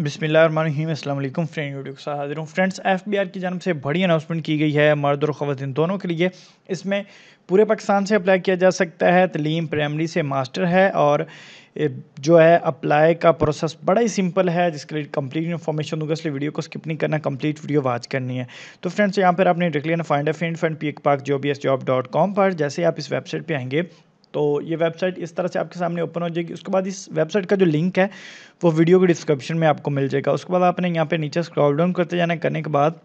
अल्लाम friend video से हाजिर हूँ फ्रेंड्स एफ बी आर की जानब से बड़ी अनाउंसमेंट की गई है मर्द और ख़वान दोनों के लिए इसमें पूरे पाकिस्तान से अप्लाई किया जा सकता है तलीम प्राइमरी से मास्टर है और जो है अप्लाई का प्रोसेस बड़ा ही सिंपल है जिसके लिए कंप्लीट इन्फॉर्मेशन दूंगा इसलिए वीडियो को स्किप नहीं करना कंप्लीट वीडियो वाच करनी है तो फ्रेंड्स यहाँ पर आपने directly find F and fund P एक पाक जो B S job dot com पर जैसे आप इस वेबसाइट पर आएंगे तो ये वेबसाइट इस तरह से आपके सामने ओपन हो जाएगी उसके बाद इस वेबसाइट का जो लिंक है वो वीडियो के डिस्क्रिप्शन में आपको मिल जाएगा उसके बाद आपने यहाँ पे नीचे स्क्रॉल डाउन करते जाना करने के बाद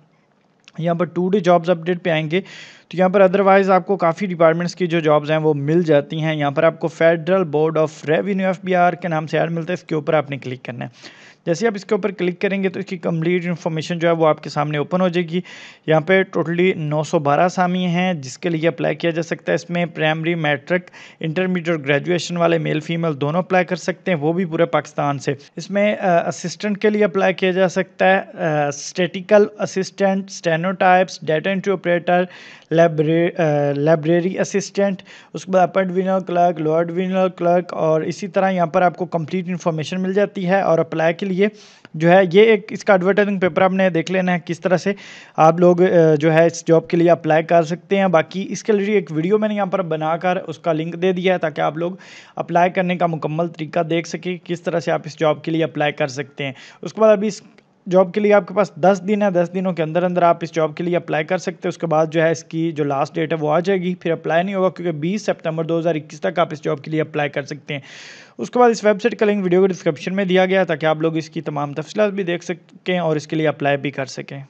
यहाँ पर टू डे जॉब्स अपडेट पे आएंगे तो यहाँ पर अदरवाइज़ आपको काफ़ी डिपार्टमेंट्स की जो जॉब्स हैं वो मिल जाती हैं यहाँ पर आपको federal board of revenue F के नाम से ऐड मिलता है इसके ऊपर आपने क्लिक करना है जैसे आप इसके ऊपर क्लिक करेंगे तो इसकी कंप्लीट इन्फॉर्मेशन जो है वो आपके सामने ओपन हो जाएगी यहाँ पे टोटली 912 सामी हैं जिसके लिए अप्लाई किया जा सकता है इसमें प्राइमरी मैट्रिक इंटरमीडिएट ग्रेजुएशन वाले मेल फीमेल दोनों अप्लाई कर सकते हैं वो भी पूरे पाकिस्तान से इसमें असिस्टेंट के लिए अप्लाई किया जा सकता है statistical assistant stenotypists data entry operator library assistant uh, उसके बाद upper divisional clerk lower divisional clerk और इसी तरह यहाँ पर आपको कंप्लीट इन्फॉर्मेशन मिल जाती है और अप्लाई के लिए जो है ये एक इसका एडवर्टाइजिंग पेपर आपने देख लेना है किस तरह से आप लोग uh, जो है इस जॉब के लिए अप्लाई कर सकते हैं बाकी इसके लिए एक वीडियो मैंने यहाँ पर बनाकर उसका लिंक दे दिया है ताकि आप लोग अप्लाई करने का मुकम्मल तरीका देख सके किस तरह से आप इस जॉब के लिए अप्लाई कर सकते हैं उसके बाद अभी इस जॉब के लिए आपके पास दस दिन है दस दिनों के अंदर अंदर आप इस जॉब के लिए अप्लाई कर सकते हैं उसके बाद जो है इसकी जो लास्ट डेट है वो आ जाएगी फिर अप्लाई नहीं होगा क्योंकि 20 सितंबर 2021 तक आप इस जॉब के लिए अप्लाई कर सकते हैं उसके बाद इस वेबसाइट का लिंक वीडियो के डिस्क्रिप्शन में दिया गया ताकि आप लोग इसकी तमाम तफसलत भी देख सकें और इसके लिए अप्लाई भी कर सकें